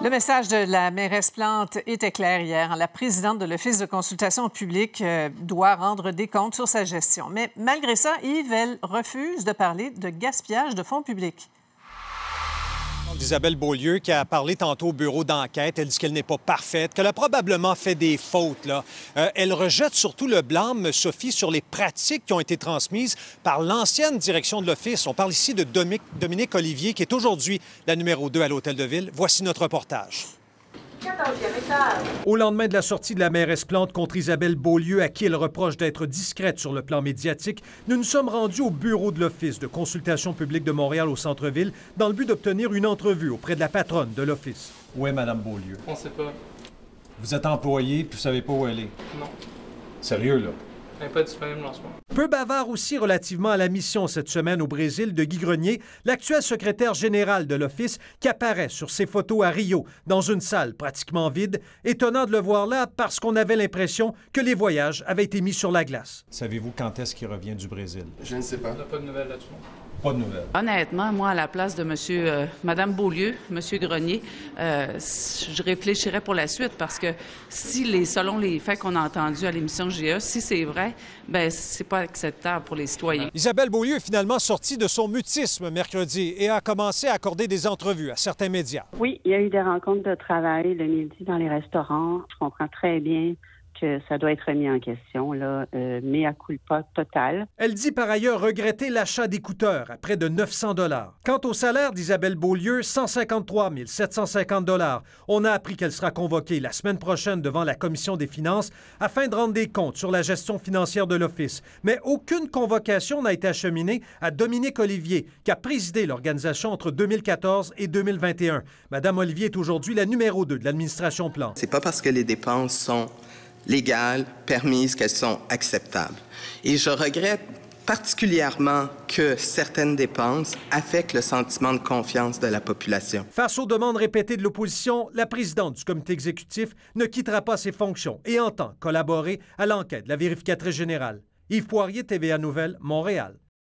Le message de la mairesse Plante était clair hier. La présidente de l'Office de consultation publique euh, doit rendre des comptes sur sa gestion. Mais malgré ça, Yves, refuse de parler de gaspillage de fonds publics d'Isabelle Beaulieu qui a parlé tantôt au bureau d'enquête. Elle dit qu'elle n'est pas parfaite, qu'elle a probablement fait des fautes. Là. Euh, elle rejette surtout le blâme, Sophie, sur les pratiques qui ont été transmises par l'ancienne direction de l'Office. On parle ici de Dominique, Dominique Olivier, qui est aujourd'hui la numéro 2 à l'Hôtel de Ville. Voici notre reportage. Au lendemain de la sortie de la mairesse Plante contre Isabelle Beaulieu, à qui elle reproche d'être discrète sur le plan médiatique, nous nous sommes rendus au bureau de l'Office de consultation publique de Montréal au centre-ville dans le but d'obtenir une entrevue auprès de la patronne de l'Office. Où est Mme Beaulieu? On ne sait pas. Vous êtes employé, puis vous savez pas où elle est? Non. Sérieux, là? Peu bavard aussi relativement à la mission cette semaine au Brésil de Guy Grenier, l'actuel secrétaire général de l'Office, qui apparaît sur ses photos à Rio, dans une salle pratiquement vide. Étonnant de le voir là parce qu'on avait l'impression que les voyages avaient été mis sur la glace. Savez-vous quand est-ce qu'il revient du Brésil? Je ne sais pas. On n'a pas de nouvelles là-dessus. Honnêtement, moi, à la place de monsieur, euh, Madame Beaulieu, Monsieur Grenier, euh, je réfléchirais pour la suite parce que si les, selon les faits qu'on a entendus à l'émission GE, si c'est vrai, ben c'est pas acceptable pour les citoyens. Isabelle Beaulieu est finalement sortie de son mutisme mercredi et a commencé à accorder des entrevues à certains médias. Oui, il y a eu des rencontres de travail le midi dans les restaurants. Je comprends très bien ça doit être remis en question, euh, mais à coup pas total. Elle dit par ailleurs regretter l'achat d'écouteurs à près de 900 dollars. Quant au salaire d'Isabelle Beaulieu, 153 750 dollars. On a appris qu'elle sera convoquée la semaine prochaine devant la commission des finances afin de rendre des comptes sur la gestion financière de l'office. Mais aucune convocation n'a été acheminée à Dominique Olivier, qui a présidé l'organisation entre 2014 et 2021. Madame Olivier est aujourd'hui la numéro 2 de l'administration Plan. C'est pas parce que les dépenses sont légales, permises, qu'elles sont acceptables. Et je regrette particulièrement que certaines dépenses affectent le sentiment de confiance de la population. Face aux demandes répétées de l'opposition, la présidente du comité exécutif ne quittera pas ses fonctions et entend collaborer à l'enquête de la vérificatrice générale. Yves Poirier, TVA Nouvelle, Montréal.